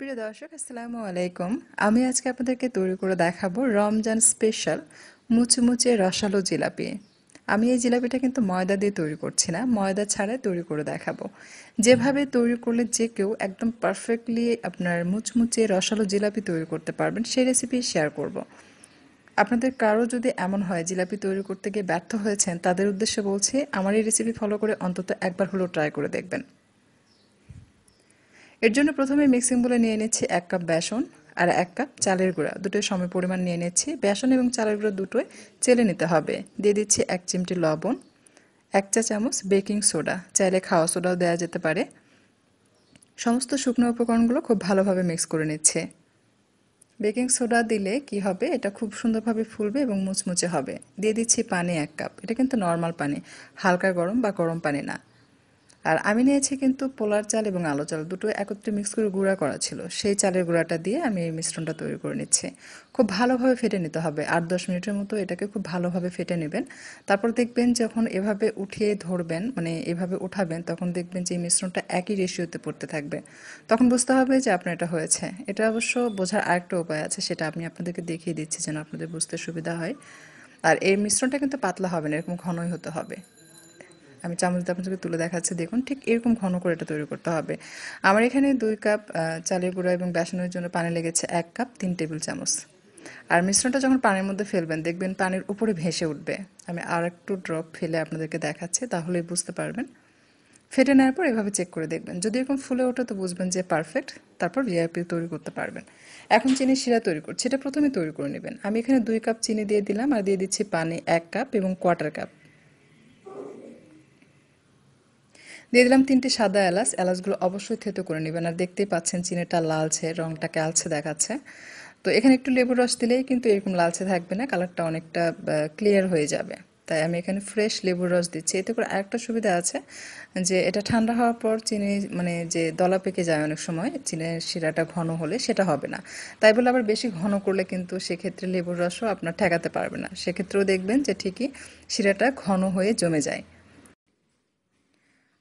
প্রিয় দর্শক আসসালামু আলাইকুম আমি আজকে আপনাদেরকে তৈরি করে দেখাবো রমজান স্পেশাল মুচমুচে রসালো জিলাপি আমি এই জিলাপিটা কিন্তু ময়দা দিয়ে তৈরি করছি না ময়দা ছাড়াই তৈরি করে দেখাবো যেভাবে তৈরি করলে যে কেউ একদম পারফেক্টলি আপনার মুচমুচে রসালো জিলাপি তৈরি করতে পারবেন সেই রেসিপি শেয়ার করব। আপনাদের কারো যদি এমন হয় জিলাপি তৈরি করতে গিয়ে ব্যর্থ হয়েছেন তাদের উদ্দেশ্যে বলছি আমার এই রেসিপি ফলো করে অন্তত একবার হলেও ট্রাই করে দেখবেন এর জন্য প্রথমে মিক্সিং বলে নিয়ে নিচ্ছি এক কাপ বেসন আর এক কাপ চালের গুঁড়া দুটোই সম পরিমাণ নিয়ে নিচ্ছি বেসন এবং চালের গুঁড়ো দুটোই চেলে নিতে হবে দিয়ে দিচ্ছি এক চিমটি লবণ এক চা চামচ বেকিং সোডা চাইলে খাওয়া সোডাও দেওয়া যেতে পারে সমস্ত শুকনো উপকরণগুলো খুব ভালোভাবে মিক্স করে নিচ্ছে বেকিং সোডা দিলে কি হবে এটা খুব সুন্দরভাবে ফুলবে এবং মুচমুচে হবে দিয়ে দিচ্ছি পানি এক কাপ এটা কিন্তু নর্মাল পানি হালকা গরম বা গরম পানি না আর আমি নিয়েছি কিন্তু পোলার চাল এবং আলো চাল দুটো একত্রে মিক্স করে গুঁড়া করা ছিল সেই চালের গুঁড়াটা দিয়ে আমি এই মিশ্রণটা তৈরি করে নিচ্ছি খুব ভালোভাবে ফেটে নিতে হবে আট দশ মিনিটের মতো এটাকে খুব ভালোভাবে ফেটে নেবেন তারপর দেখবেন যখন এভাবে উঠিয়ে ধরবেন মানে এভাবে উঠাবেন তখন দেখবেন যে এই মিশ্রণটা একই রেশিওতে পড়তে থাকবে তখন বুঝতে হবে যে আপনার এটা হয়েছে এটা অবশ্য বোঝার আরেকটা উপায় আছে সেটা আমি আপনাদেরকে দেখিয়ে দিচ্ছি যেন আপনাদের বুঝতে সুবিধা হয় আর এই মিশ্রণটা কিন্তু পাতলা হবে না এরকম ঘনই হতে হবে আমি চামচ দিয়ে আপনাদেরকে তুলে দেখাচ্ছি দেখুন ঠিক এরকম ঘন করে এটা তৈরি করতে হবে আমার এখানে দুই কাপ চালের গুঁড়া এবং বেসনের জন্য পানি লেগেছে এক কাপ তিন টেবিল চামচ আর মিশ্রণটা যখন পানির মধ্যে ফেলবেন দেখবেন পানির উপরে ভেসে উঠবে আমি আর একটু ড্রপ ফেলে আপনাদেরকে দেখাচ্ছি তাহলেই বুঝতে পারবেন ফেটে নেওয়ার পর এভাবে চেক করে দেখবেন যদি এরকম ফুলে ওঠে তো বুঝবেন যে পারফেক্ট তারপর ভিআইপি তৈরি করতে পারবেন এখন চিনি শিরা তৈরি করছি এটা প্রথমে তৈরি করে নেবেন আমি এখানে দুই কাপ চিনি দিয়ে দিলাম আর দিয়ে দিচ্ছি পানি এক কাপ এবং কোয়ার্টার কাপ দিয়ে দিলাম তিনটে সাদা এলাচ এলাচগুলো অবশ্যই থেতো করে নেবেন আর দেখতেই পাচ্ছেন চিনিটা লালছে রংটাকে আলছে দেখাচ্ছে তো এখানে একটু লেবুর রস দিলেই কিন্তু এরকম লালছে থাকবে না কালারটা অনেকটা ক্লিয়ার হয়ে যাবে তাই আমি এখানে ফ্রেশ লেবুর রস দিচ্ছি এতে করে আরেকটা সুবিধা আছে যে এটা ঠান্ডা হওয়ার পর চিনি মানে যে দলা পেকে যায় অনেক সময় চিনের শিরাটা ঘন হলে সেটা হবে না তাই বলে আবার বেশি ঘন করলে কিন্তু সেক্ষেত্রে লেবুর রসও আপনার ঠেকাতে পারবে না সেক্ষেত্রেও দেখবেন যে ঠিকই শিরাটা ঘন হয়ে জমে যায়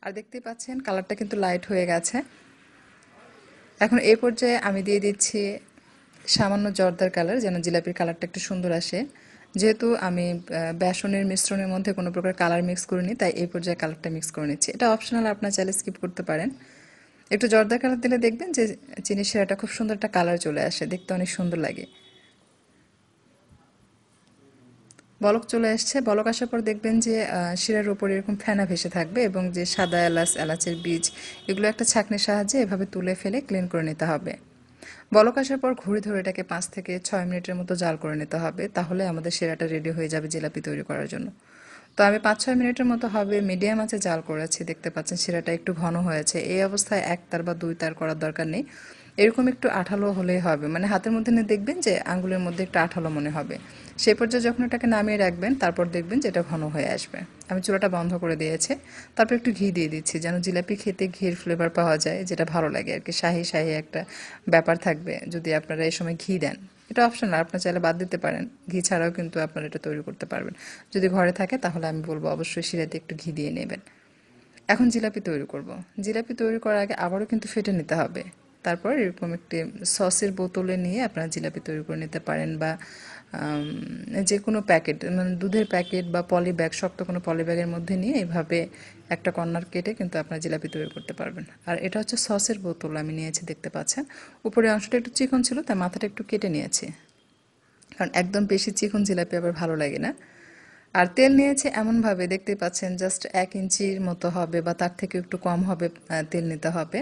আর দেখতে পাচ্ছেন কালারটা কিন্তু লাইট হয়ে গেছে এখন এ পর্যায়ে আমি দিয়ে দিচ্ছি সামান্য জর্দার কালার যেন জিলাপির কালারটা একটু সুন্দর আসে যেহেতু আমি বেসনের মিশ্রণের মধ্যে কোনো প্রকার কালার মিক্স করিনি তাই এই পর্যায়ে কালারটা মিক্স করে নিচ্ছি এটা অপশনাল আপনার চাইলে স্কিপ করতে পারেন একটু জর্দার কালার দিলে দেখবেন যে চিনি সেরাটা খুব সুন্দর একটা কালার চলে আসে দেখতে অনেক সুন্দর লাগে বলক চলে আসছে বলক আসার পর দেখবেন যে শিরার উপর এরকম ফেনা ভেসে থাকবে এবং যে সাদা এলাচ এলাচের বীজ এগুলো একটা ছাঁকনির সাহায্যে এভাবে তুলে ফেলে ক্লিন করে নিতে হবে বলক আসার পর ঘুরে ধরে এটাকে পাঁচ থেকে ছয় মিনিটের মতো জাল করে নিতে হবে তাহলে আমাদের সেরাটা রেডি হয়ে যাবে জিলাপি তৈরি করার জন্য তো আমি পাঁচ ছয় মিনিটের মতো হবে মিডিয়াম আছে জাল করেছি দেখতে পাচ্ছেন শিরাটা একটু ঘন হয়েছে এই অবস্থায় এক তার বা দুই তার করার দরকার নেই এরকম একটু আঠালো হলেই হবে মানে হাতের মধ্যে নিয়ে দেখবেন যে আঙ্গুলের মধ্যে একটু আঠালো মনে হবে সেই পর্যায়ে যখন এটাকে নামিয়ে রাখবেন তারপর দেখবেন যে এটা ঘন হয়ে আসবে আমি চুলাটা বন্ধ করে দিয়েছে তারপর একটু ঘি দিয়ে দিচ্ছি যেন জিলাপি খেতে ঘির ফ্লেভার পাওয়া যায় যেটা ভালো লাগে আর কি শাহি শাহি একটা ব্যাপার থাকবে যদি আপনারা এই সময় ঘি দেন এটা অপশনাল আপনার চাইলে বাদ দিতে পারেন ঘি ছাড়াও কিন্তু আপনারা এটা তৈরি করতে পারবেন যদি ঘরে থাকে তাহলে আমি বলবো অবশ্যই শিরাতে একটু ঘি দিয়ে নেবেন এখন জিলাপি তৈরি করব জিলাপি তৈরি করার আগে আবারও কিন্তু ফেটে নিতে হবে তারপর এরকম একটি সসের বোতলে নিয়ে আপনারা জিলাপি তৈরি করে নিতে পারেন বা যে কোনো প্যাকেট মানে দুধের প্যাকেট বা পলি ব্যাগ শক্ত কোনো পলি ব্যাগের মধ্যে নিয়ে এভাবে একটা কর্নার কেটে কিন্তু আপনার জিলাপি তৈরি করতে পারবেন আর এটা হচ্ছে সসের বোতল আমি নিয়েছি দেখতে পাচ্ছেন উপরের অংশটা একটু চিকন ছিল তাই মাথাটা একটু কেটে নিয়েছি কারণ একদম বেশি চিকন জিলাপি আবার ভালো লাগে না আর তেল নিয়েছে এমনভাবে দেখতে পাচ্ছেন জাস্ট এক ইঞ্চির মতো হবে বা তার থেকে একটু কম হবে তেল নিতে হবে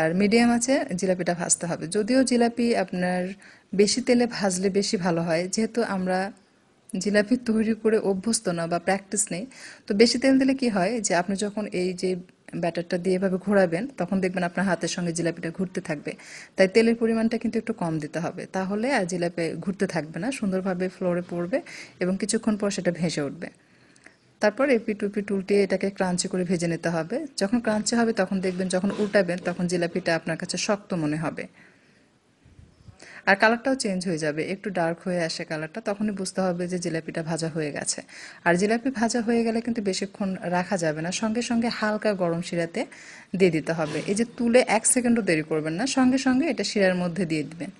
আর মিডিয়াম আছে জিলাপিটা ভাজতে হবে যদিও জিলাপি আপনার বেশি তেলে ভাজলে বেশি ভালো হয় যেহেতু আমরা জিলাপি তৈরি করে অভ্যস্ত না বা প্র্যাকটিস নেই তো বেশি তেল দিলে কি হয় যে আপনি যখন এই যে ব্যাটারটা দিয়ে এভাবে ঘোরাবেন তখন দেখবেন আপনার হাতের সঙ্গে জিলাপিটা ঘুরতে থাকবে তাই তেলের পরিমাণটা কিন্তু একটু কম দিতে হবে তাহলে আর জিলাপি ঘুরতে থাকবে না সুন্দরভাবে ফ্লোরে পড়বে এবং কিছুক্ষণ পর সেটা ভেসে উঠবে তারপর এপিট উপিট উল্টে এটাকে ক্রাঞ্চি করে ভেজে নিতে হবে যখন ক্রাঞ্চি হবে তখন দেখবেন যখন উল্টাবেন তখন জিলাপিটা আপনার কাছে শক্ত মনে হবে আর কালারটাও চেঞ্জ হয়ে যাবে একটু ডার্ক হয়ে আসে কালারটা তখনই বুঝতে হবে যে জিলাপিটা ভাজা হয়ে গেছে আর জিলাপি ভাজা হয়ে গেলে কিন্তু বেশিক্ষণ রাখা যাবে না সঙ্গে সঙ্গে হালকা গরম শিরাতে দিয়ে দিতে হবে এই যে তুলে এক সেকেন্ডও দেরি করবেন না সঙ্গে সঙ্গে এটা শিরার মধ্যে দিয়ে দিবেন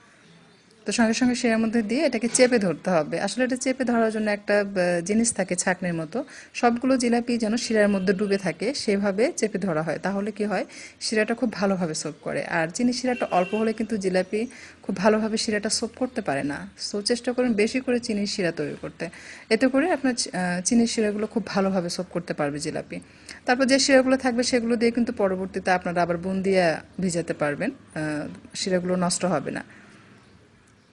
তো সঙ্গে সঙ্গে শিরার মধ্যে দিয়ে এটাকে চেপে ধরতে হবে আসলে এটা চেপে ধরার জন্য একটা জিনিস থাকে ছাঁকনির মতো সবগুলো জিলাপি যেন শিরার মধ্যে ডুবে থাকে সেভাবে চেপে ধরা হয় তাহলে কি হয় শিরাটা খুব ভালোভাবে সোপ করে আর চিনি শিরাটা অল্প হলে কিন্তু জিলাপি খুব ভালোভাবে শিরাটা সোপ করতে পারে না সো চেষ্টা করুন বেশি করে চিনির শিরা তৈরি করতে এতে করে আপনার চিনির শিরাগুলো খুব ভালোভাবে সোপ করতে পারবে জিলাপি তারপর যে শিরাগুলো থাকবে সেগুলো দিয়ে কিন্তু পরবর্তীতে আপনারা আবার বুন দিয়ে ভিজাতে পারবেন শিরাগুলো নষ্ট হবে না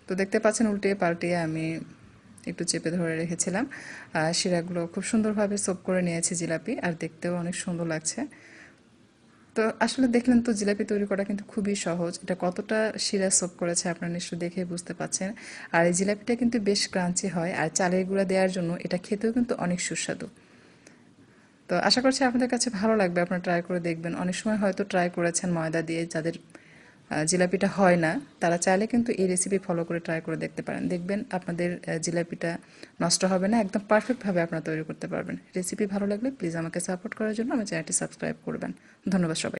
তো দেখতে পাচ্ছেন উল্টে পাল্টিয়ে আমি একটু চেপে ধরে রেখেছিলাম আর শিরাগুলো খুব সুন্দরভাবে সোপ করে নিয়েছি জিলাপি আর দেখতেও অনেক সুন্দর লাগছে তো আসলে দেখলেন তো জিলাপি তৈরি করা কিন্তু খুবই সহজ এটা কতটা শিরা সোপ করেছে আপনারা নিশ্চয়ই দেখে বুঝতে পাচ্ছেন আর এই জিলাপিটা কিন্তু বেশ ক্রাঞ্চি হয় আর চালের গুঁড়া দেওয়ার জন্য এটা খেতেও কিন্তু অনেক সুস্বাদু তো আশা করছি আপনাদের কাছে ভালো লাগবে আপনারা ট্রাই করে দেখবেন অনেক সময় হয়তো ট্রাই করেছেন ময়দা দিয়ে যাদের জিলাপিটা হয় না তারা চাইলে কিন্তু এই রেসিপি ফলো করে ট্রাই করে দেখতে পারেন দেখবেন আপনাদের জিলাপিটা নষ্ট হবে না একদম পারফেক্টভাবে আপনারা তৈরি করতে পারবেন রেসিপি ভালো লাগলে প্লিজ আমাকে সাপোর্ট করার জন্য আমার চ্যানেলটি সাবস্ক্রাইব করবেন ধন্যবাদ সবাই